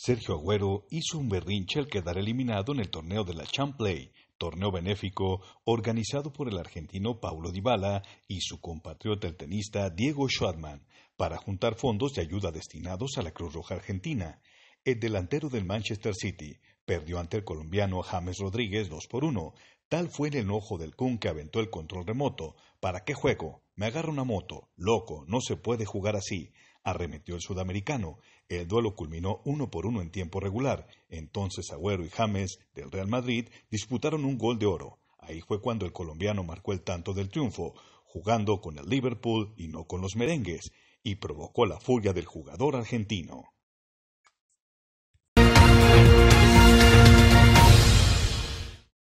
Sergio Agüero hizo un berrinche al quedar eliminado en el torneo de la Champlay, torneo benéfico organizado por el argentino Paulo Dybala y su compatriota el tenista Diego Schwartman para juntar fondos de ayuda destinados a la Cruz Roja Argentina. El delantero del Manchester City perdió ante el colombiano James Rodríguez 2 por 1. Tal fue el enojo del Kun que aventó el control remoto. ¿Para qué juego? Me agarra una moto. Loco, no se puede jugar así arremetió el sudamericano. El duelo culminó uno por uno en tiempo regular. Entonces Agüero y James del Real Madrid disputaron un gol de oro. Ahí fue cuando el colombiano marcó el tanto del triunfo, jugando con el Liverpool y no con los merengues, y provocó la furia del jugador argentino.